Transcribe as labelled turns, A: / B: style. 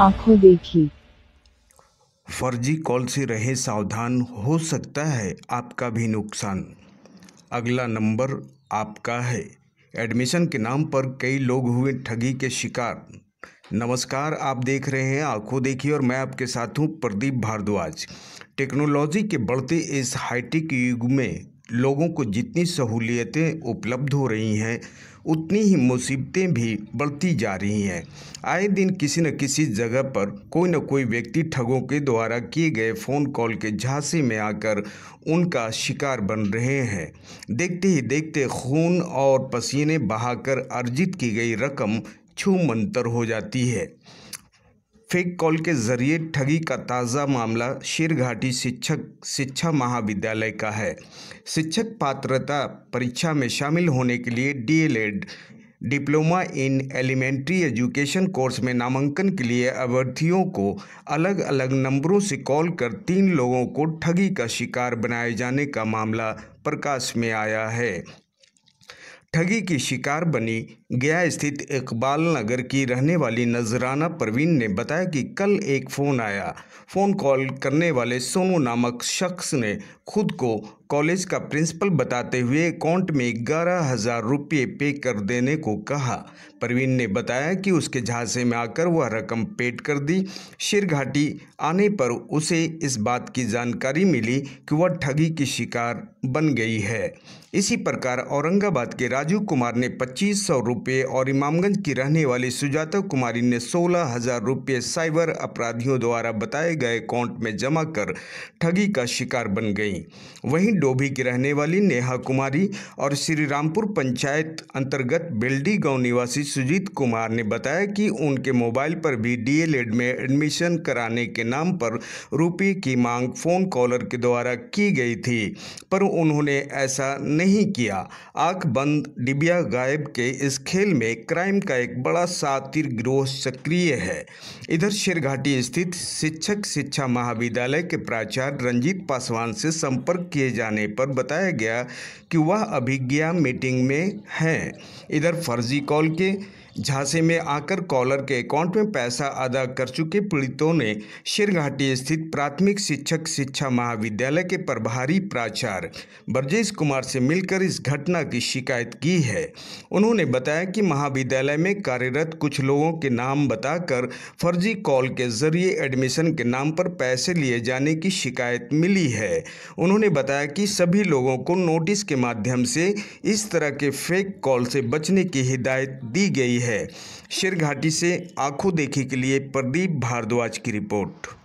A: आंखों देखी फर्जी कॉल से रहे सावधान हो सकता है आपका भी नुकसान अगला नंबर आपका है एडमिशन के नाम पर कई लोग हुए ठगी के शिकार नमस्कार आप देख रहे हैं आंखों देखिए और मैं आपके साथ हूं प्रदीप भारद्वाज टेक्नोलॉजी के बढ़ते इस हाईटेक युग में लोगों को जितनी सहूलियतें उपलब्ध हो रही हैं उतनी ही मुसीबतें भी बढ़ती जा रही हैं आए दिन किसी न किसी जगह पर कोई न कोई व्यक्ति ठगों के द्वारा किए गए फ़ोन कॉल के झांसे में आकर उनका शिकार बन रहे हैं देखते ही देखते खून और पसीने बहाकर अर्जित की गई रकम छू मंतर हो जाती है फेक कॉल के जरिए ठगी का ताज़ा मामला शेर घाटी शिक्षक शिक्षा महाविद्यालय का है शिक्षक पात्रता परीक्षा में शामिल होने के लिए DElEd diploma in elementary education course में नामांकन के लिए अभ्यर्थियों को अलग अलग नंबरों से कॉल कर तीन लोगों को ठगी का शिकार बनाए जाने का मामला प्रकाश में आया है ठगी की शिकार बनी गया स्थित इकबाल नगर की रहने वाली नजराना परवीन ने बताया कि कल एक फ़ोन आया फ़ोन कॉल करने वाले सोनू नामक शख्स ने खुद को कॉलेज का प्रिंसिपल बताते हुए अकाउंट में ग्यारह हजार रुपये पे कर देने को कहा प्रवीण ने बताया कि उसके झांसे में आकर वह रकम पेड कर दी घाटी आने पर उसे इस बात की जानकारी मिली कि वह ठगी की शिकार बन गई है इसी प्रकार औरंगाबाद के राजू कुमार ने पच्चीस सौ रुपये और इमामगंज की रहने वाली सुजाता कुमारी ने सोलह हजार रुपये साइबर अपराधियों द्वारा बताए गए अकाउंट में जमा कर ठगी का शिकार बन गई वहीं डोभी की रहने वाली नेहा कुमारी और श्रीरामपुर पंचायत अंतर्गत बेल्डी गांव निवासी सुजीत कुमार ने बताया कि उनके मोबाइल पर भी डीएलएड में एडमिशन कराने के नाम पर रुपये की मांग फ़ोन कॉलर के द्वारा की गई थी पर उन्होंने ऐसा नहीं किया आंख बंद डिबिया गायब के इस खेल में क्राइम का एक बड़ा सातिर ग्रोह सक्रिय है इधर शेरघाटी स्थित शिक्षक शिक्षा महाविद्यालय के प्राचार्य रंजीत पासवान से संपर्क किए जाने जाने पर बताया गया कि वह अभिज्ञा मीटिंग में हैं इधर फर्जी कॉल के झांसी में आकर कॉलर के अकाउंट में पैसा अदा कर चुके पीड़ितों ने शेरघाटी स्थित प्राथमिक शिक्षक शिक्षा महाविद्यालय के प्रभारी प्राचार्य ब्रजेश कुमार से मिलकर इस घटना की शिकायत की है उन्होंने बताया कि महाविद्यालय में कार्यरत कुछ लोगों के नाम बताकर फर्जी कॉल के जरिए एडमिशन के नाम पर पैसे लिए जाने की शिकायत मिली है उन्होंने बताया कि सभी लोगों को नोटिस के माध्यम से इस तरह के फेक कॉल से बचने की हिदायत दी गई है है शेर घाटी से आंखों देखे के लिए प्रदीप भारद्वाज की रिपोर्ट